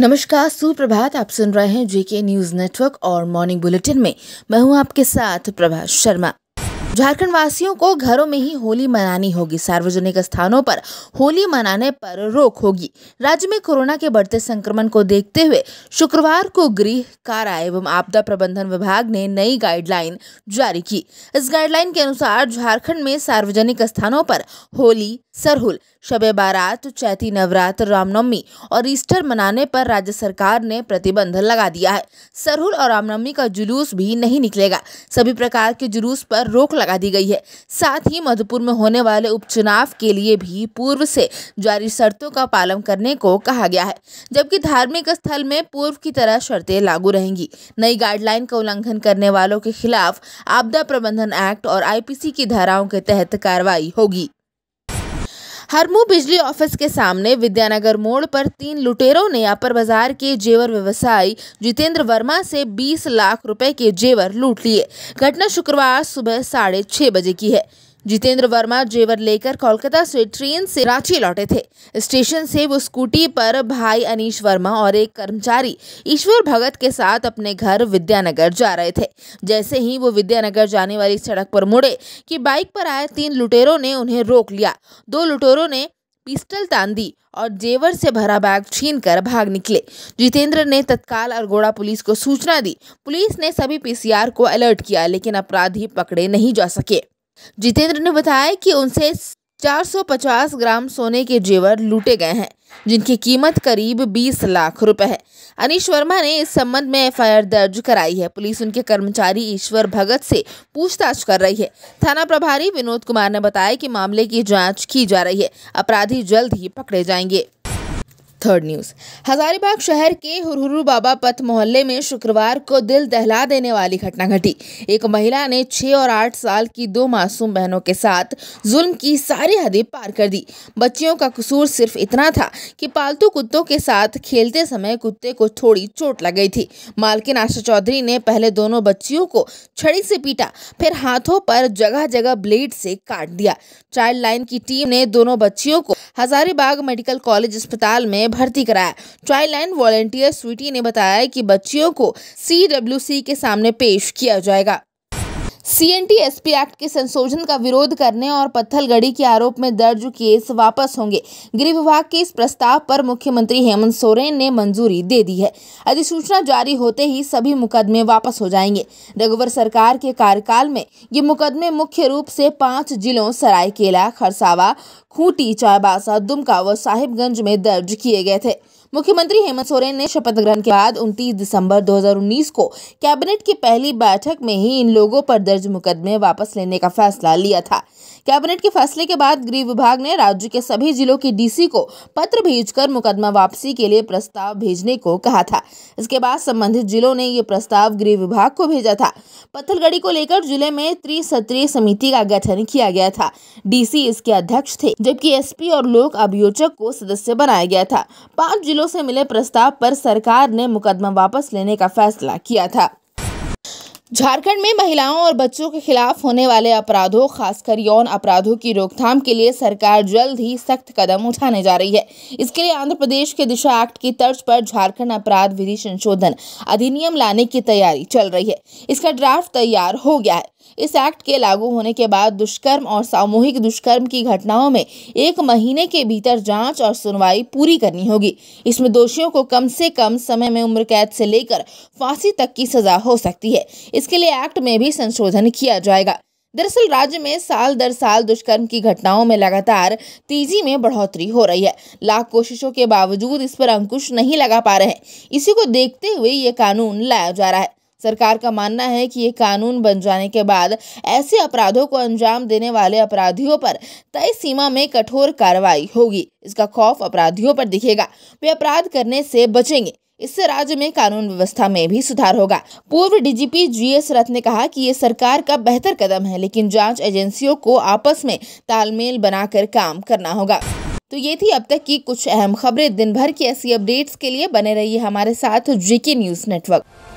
नमस्कार सुप्रभात आप सुन रहे हैं जेके न्यूज नेटवर्क और मॉर्निंग बुलेटिन में मैं हूं आपके साथ प्रभात शर्मा झारखंड वासियों को घरों में ही होली मनानी होगी सार्वजनिक स्थानों पर होली मनाने पर रोक होगी राज्य में कोरोना के बढ़ते संक्रमण को देखते हुए शुक्रवार को गृह कारा एवं आपदा प्रबंधन विभाग ने नई गाइडलाइन जारी की इस गाइडलाइन के अनुसार झारखंड में सार्वजनिक स्थानों पर होली सरहुल शबे बारात चैती नवरात्र रामनवमी और ईस्टर मनाने पर राज्य सरकार ने प्रतिबंध लगा दिया है सरहुल और रामनवमी का जुलूस भी नहीं निकलेगा सभी प्रकार के जुलूस पर रोक लगा दी गई है साथ ही मधुपुर में होने वाले उपचुनाव के लिए भी पूर्व से जारी शर्तों का पालन करने को कहा गया है जबकि धार्मिक स्थल में पूर्व की तरह शर्तें लागू रहेंगी नई गाइडलाइन का उल्लंघन करने वालों के खिलाफ आपदा प्रबंधन एक्ट और आईपीसी की धाराओं के तहत कार्रवाई होगी हरमू बिजली ऑफिस के सामने विद्यानगर मोड़ पर तीन लुटेरों ने अपर बाजार के जेवर व्यवसायी जितेंद्र वर्मा से 20 लाख रुपए के जेवर लूट लिए घटना शुक्रवार सुबह साढ़े छह बजे की है जितेंद्र वर्मा जेवर लेकर कोलकाता से ट्रेन से रांची लौटे थे स्टेशन से वो स्कूटी पर भाई अनिश वर्मा और एक कर्मचारी ईश्वर भगत के साथ अपने घर विद्यानगर जा रहे थे जैसे ही वो विद्यानगर जाने वाली सड़क पर मुड़े कि बाइक पर आए तीन लुटेरों ने उन्हें रोक लिया दो लुटेरों ने पिस्टल तान दी और जेवर से भरा बैग छीन कर भाग निकले जितेंद्र ने तत्काल अरगोड़ा पुलिस को सूचना दी पुलिस ने सभी पीसीआर को अलर्ट किया लेकिन अपराधी पकड़े नहीं जा सके जितेंद्र ने बताया कि उनसे 450 ग्राम सोने के जेवर लूटे गए हैं जिनकी कीमत करीब 20 लाख रुपए है अनिश वर्मा ने इस संबंध में एफआईआर दर्ज कराई है पुलिस उनके कर्मचारी ईश्वर भगत से पूछताछ कर रही है थाना प्रभारी विनोद कुमार ने बताया कि मामले की जांच की जा रही है अपराधी जल्द ही पकड़े जाएंगे थर्ड न्यूज़ हजारीबाग शहर के हुरहुरु बाबा पथ मोहल्ले में शुक्रवार को दिल दहला देने वाली घटना घटी एक महिला ने छह और आठ साल की दो मासूम बहनों के साथ जुल्म की सारी हदें पार कर दी बच्चियों का कसूर सिर्फ इतना था कि पालतू कुत्तों के साथ खेलते समय कुत्ते को थोड़ी चोट लग गई थी मालकिन आशा चौधरी ने पहले दोनों बच्चियों को छड़ी से पीटा फिर हाथों पर जगह जगह ब्लेड से काट दिया चाइल्ड लाइन की टीम ने दोनों बच्चियों को हजारीबाग मेडिकल कॉलेज अस्पताल में भर्ती कराया चाइल्ड लाइन वॉलेंटियर स्वीटी ने बताया कि बच्चियों को सी के सामने पेश किया जाएगा सीएनटी एसपी एक्ट के संशोधन का विरोध करने और पत्थलगड़ी के आरोप में दर्ज केस वापस होंगे गृह विभाग के इस प्रस्ताव पर मुख्यमंत्री हेमंत सोरेन ने मंजूरी दे दी है अधिसूचना जारी होते ही सभी मुकदमे वापस हो जाएंगे रघुवर सरकार के कार्यकाल में ये मुकदमे मुख्य रूप से पांच जिलों सरायकेला खरसावा खूंटी चाईबासा दुमका व साहिबगंज में दर्ज किए गए थे मुख्यमंत्री हेमंत सोरेन ने शपथ ग्रहण के बाद 29 दिसंबर 2019 को कैबिनेट की पहली बैठक में ही इन लोगों पर दर्ज मुकदमे वापस लेने का फैसला लिया था कैबिनेट के फैसले के बाद गृह विभाग ने राज्य के सभी जिलों के डीसी को पत्र भेजकर मुकदमा वापसी के लिए प्रस्ताव भेजने को कहा था इसके बाद संबंधित जिलों ने यह प्रस्ताव गृह विभाग को भेजा था पत्थलगढ़ी को लेकर जिले में त्रिसत्रीय समिति का गठन किया गया था डीसी इसके अध्यक्ष थे जबकि एस और लोक अभियोजक को सदस्य बनाया गया था पांच जिलों से मिले प्रस्ताव पर सरकार ने मुकदमा वापस लेने का फैसला किया था झारखंड में महिलाओं और बच्चों के खिलाफ होने वाले अपराधों खासकर यौन अपराधों की रोकथाम के लिए सरकार जल्द ही सख्त कदम उठाने जा रही है इसके लिए आंध्र प्रदेश के दिशा एक्ट की तर्ज पर झारखंड अपराध विधि संशोधन अधिनियम लाने की तैयारी चल रही है इसका ड्राफ्ट तैयार हो गया है इस एक्ट के लागू होने के बाद दुष्कर्म और सामूहिक दुष्कर्म की घटनाओं में एक महीने के भीतर जांच और सुनवाई पूरी करनी होगी इसमें दोषियों को कम से कम समय में उम्र कैद से लेकर फांसी तक की सजा हो सकती है इसके लिए एक्ट में भी संशोधन किया जाएगा दरअसल राज्य में साल दर साल दुष्कर्म की घटनाओं में लगातार तेजी में बढ़ोतरी हो रही है लाख कोशिशों के बावजूद इस पर अंकुश नहीं लगा पा रहे हैं इसी को देखते हुए ये कानून लाया जा रहा है सरकार का मानना है कि ये कानून बन जाने के बाद ऐसे अपराधों को अंजाम देने वाले अपराधियों पर तय सीमा में कठोर कार्रवाई होगी इसका खौफ अपराधियों पर दिखेगा वे अपराध करने से बचेंगे इससे राज्य में कानून व्यवस्था में भी सुधार होगा पूर्व डीजीपी जीएस रथ ने कहा कि ये सरकार का बेहतर कदम है लेकिन जांच एजेंसियों को आपस में तालमेल बनाकर काम करना होगा तो ये थी अब तक की कुछ अहम खबरें दिन भर की ऐसी अपडेट्स के लिए बने रहिए हमारे साथ जीके न्यूज नेटवर्क